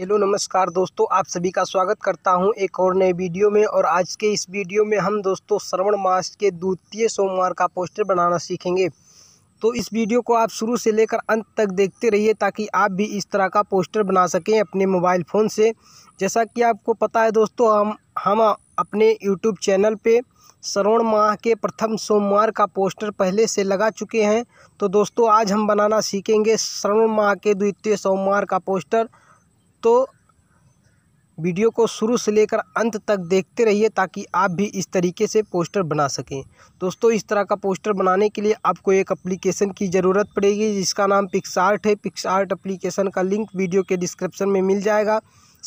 hello नमस्कार दोस्तों आप सभी का स्वागत करता हूं एक और नए वीडियो में और आज के इस वीडियो में हम दोस्तों श्रवण मास के द्वितीय सोमवार का पोस्टर बनाना सीखेंगे तो इस वीडियो को आप शुरू से लेकर अंत तक देखते रहिए ताकि आप भी इस तरह का पोस्टर बना सकें अपने मोबाइल फ़ोन से जैसा कि आपको पता है दोस्तों हम हम अपने यूट्यूब चैनल पर श्रवण माह के प्रथम सोमवार का पोस्टर पहले से लगा चुके हैं तो दोस्तों आज हम बनाना सीखेंगे श्रवण माह के द्वितीय सोमवार का पोस्टर दोस्तों वीडियो को शुरू से लेकर अंत तक देखते रहिए ताकि आप भी इस तरीके से पोस्टर बना सकें दोस्तों इस तरह का पोस्टर बनाने के लिए आपको एक एप्लीकेशन की ज़रूरत पड़ेगी जिसका नाम पिक्सार्ट है पिक्सार्ट एप्लीकेशन का लिंक वीडियो के डिस्क्रिप्शन में मिल जाएगा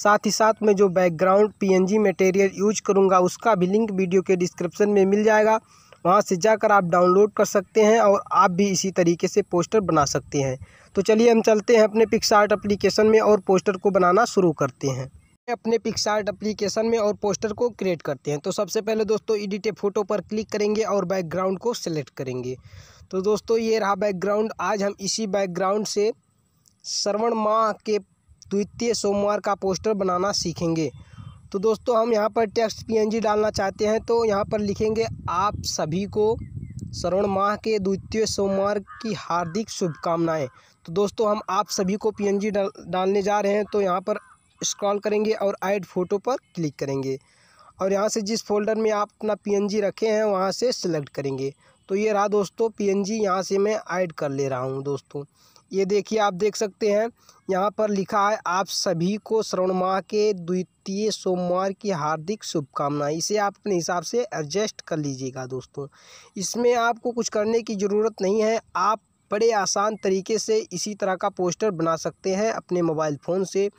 साथ ही साथ मैं जो बैकग्राउंड पीएनजी मटेरियल यूज करूँगा उसका भी लिंक वीडियो के डिस्क्रिप्शन में मिल जाएगा वहाँ से जाकर आप डाउनलोड कर सकते हैं और आप भी इसी तरीके से पोस्टर बना सकते हैं तो चलिए हम चलते हैं अपने पिक्सार्ट एप्लीकेशन में और पोस्टर को बनाना शुरू करते हैं अपने पिक्सार्ट एप्लीकेशन में और पोस्टर को क्रिएट करते हैं तो सबसे पहले दोस्तों एडिट फोटो पर क्लिक करेंगे और बैकग्राउंड को सिलेक्ट करेंगे तो दोस्तों ये रहा बैकग्राउंड आज हम इसी बैकग्राउंड से श्रवण माह के द्वितीय सोमवार का पोस्टर बनाना सीखेंगे तो दोस्तों हम यहाँ पर टेक्स्ट पीएनजी डालना चाहते हैं तो यहाँ पर लिखेंगे आप सभी को श्रवण माह के द्वितीय सोमवार की हार्दिक शुभकामनाएं तो दोस्तों हम आप सभी को पीएनजी डाल डालने जा रहे हैं तो यहाँ पर स्क्रॉल करेंगे और ऐड फ़ोटो पर क्लिक करेंगे और यहाँ से जिस फोल्डर में आप अपना पीएनजी रखे हैं वहाँ से सिलेक्ट करेंगे तो ये रहा दोस्तों पीएनजी यहाँ से मैं ऐड कर ले रहा हूँ दोस्तों ये देखिए आप देख सकते हैं यहाँ पर लिखा है आप सभी को श्रवण माह के द्वितीय सोमवार की हार्दिक शुभकामनाएं इसे आप अपने हिसाब से एडजस्ट कर लीजिएगा दोस्तों इसमें आपको कुछ करने की ज़रूरत नहीं है आप बड़े आसान तरीके से इसी तरह का पोस्टर बना सकते हैं अपने मोबाइल फ़ोन से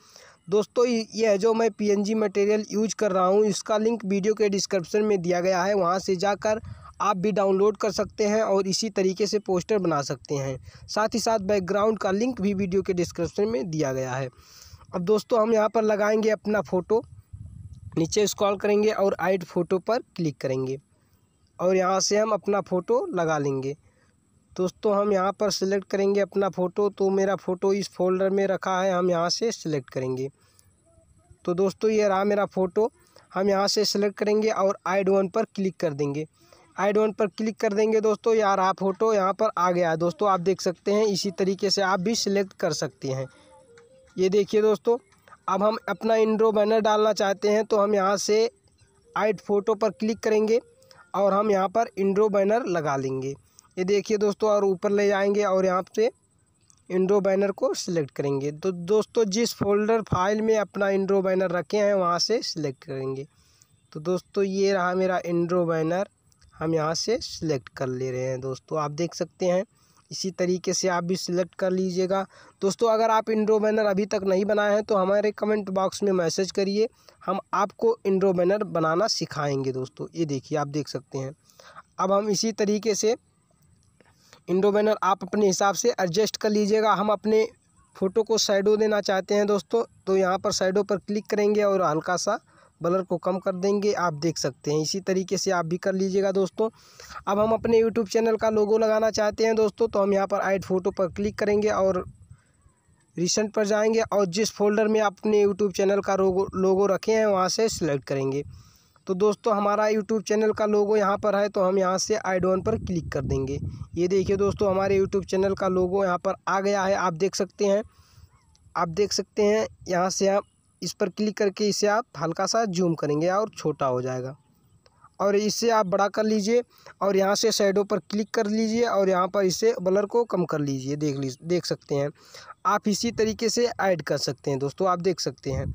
दोस्तों ये जो मैं पीएनजी मटेरियल यूज कर रहा हूँ इसका लिंक वीडियो के डिस्क्रिप्शन में दिया गया है वहाँ से जाकर आप भी डाउनलोड कर सकते हैं और इसी तरीके से पोस्टर बना सकते हैं साथ ही साथ बैकग्राउंड का लिंक भी वीडियो के डिस्क्रिप्शन में दिया गया है अब दोस्तों हम यहाँ पर लगाएंगे अपना फ़ोटो नीचे स्क्रॉल करेंगे और आइड फ़ोटो पर क्लिक करेंगे और यहाँ से हम अपना फ़ोटो लगा लेंगे दोस्तों हम यहाँ पर सिलेक्ट करेंगे अपना फ़ोटो तो मेरा फ़ोटो इस फोल्डर में रखा है हम यहाँ से सिलेक्ट करेंगे तो दोस्तों ये रहा मेरा फ़ोटो हम यहाँ से सिलेक्ट करेंगे और आइड वन पर क्लिक कर देंगे आई डोंट पर क्लिक कर देंगे दोस्तों यार आप फोटो यहाँ पर आ गया है दोस्तों आप देख सकते हैं इसी तरीके से आप भी सिलेक्ट कर सकते हैं ये देखिए दोस्तों अब हम अपना इंड्रो बैनर डालना चाहते हैं तो हम यहाँ से आइट फ़ोटो पर क्लिक करेंगे और हम यहाँ पर इंड्रो बैनर लगा लेंगे ये देखिए दोस्तों और ऊपर ले जाएंगे और यहाँ से इंड्रो बैनर को सिलेक्ट करेंगे तो दोस्तों जिस फोल्डर फाइल में अपना इंड्रो बैनर रखे हैं वहाँ से सिलेक्ट करेंगे तो दोस्तों ये रहा मेरा इंड्रो बैनर हम यहाँ से सिलेक्ट कर ले रहे हैं दोस्तों आप देख सकते हैं इसी तरीके से आप भी सिलेक्ट कर लीजिएगा दोस्तों अगर आप इंड्रो बैनर अभी तक नहीं बनाए हैं तो हमारे कमेंट बॉक्स में मैसेज करिए हम आपको इंड्रो बैनर बनाना सिखाएंगे दोस्तों ये देखिए आप देख सकते हैं अब हम इसी तरीके से इंड्रो बैनर आप अपने हिसाब से एडजस्ट कर लीजिएगा हम अपने फ़ोटो को साइडो देना चाहते हैं दोस्तों तो यहाँ पर साइडों पर क्लिक करेंगे और हल्का सा ब्लर को कम कर देंगे आप देख सकते हैं इसी तरीके से आप भी कर लीजिएगा दोस्तों अब हम अपने यूट्यूब चैनल का लोगो लगाना चाहते हैं दोस्तों तो हम यहाँ पर आइड फोटो पर क्लिक करेंगे और रिसेंट पर जाएंगे और जिस फोल्डर में आप अपने यूट्यूब चैनल का लोगो लोगो रखे हैं वहाँ से सिलेक्ट करेंगे तो दोस्तों हमारा यूट्यूब चैनल का लोगो यहाँ पर है तो हम यहाँ से आइड ऑन पर क्लिक कर देंगे ये देखिए दोस्तों हमारे यूट्यूब चैनल का लोगो यहाँ पर आ गया है आप देख सकते हैं आप देख सकते हैं यहाँ से आप इस पर क्लिक करके इसे आप हल्का सा जूम करेंगे और छोटा हो जाएगा और इसे आप बड़ा कर लीजिए और यहाँ से साइडों पर क्लिक कर लीजिए और यहाँ पर इसे ब्लर को कम कर लीजिए देख लीजिए देख सकते हैं आप इसी तरीके से ऐड कर सकते हैं दोस्तों आप देख सकते हैं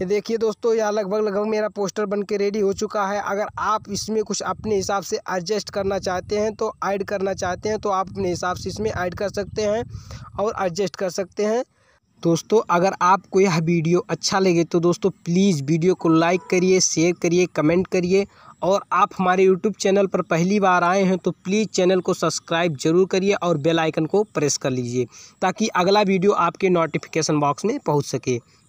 ये देखिए दोस्तों यहाँ लगभग लगभग मेरा पोस्टर बन के रेडी हो चुका है अगर आप इसमें कुछ अपने हिसाब से एडजस्ट करना चाहते हैं तो ऐड करना चाहते हैं तो आप अपने हिसाब से इसमें ऐड कर सकते हैं और एडजस्ट कर सकते हैं दोस्तों अगर आपको यह वीडियो अच्छा लगे तो दोस्तों प्लीज़ वीडियो को लाइक करिए शेयर करिए कमेंट करिए और आप हमारे यूट्यूब चैनल पर पहली बार आए हैं तो प्लीज़ चैनल को सब्सक्राइब जरूर करिए और बेल आइकन को प्रेस कर लीजिए ताकि अगला वीडियो आपके नोटिफिकेशन बॉक्स में पहुंच सके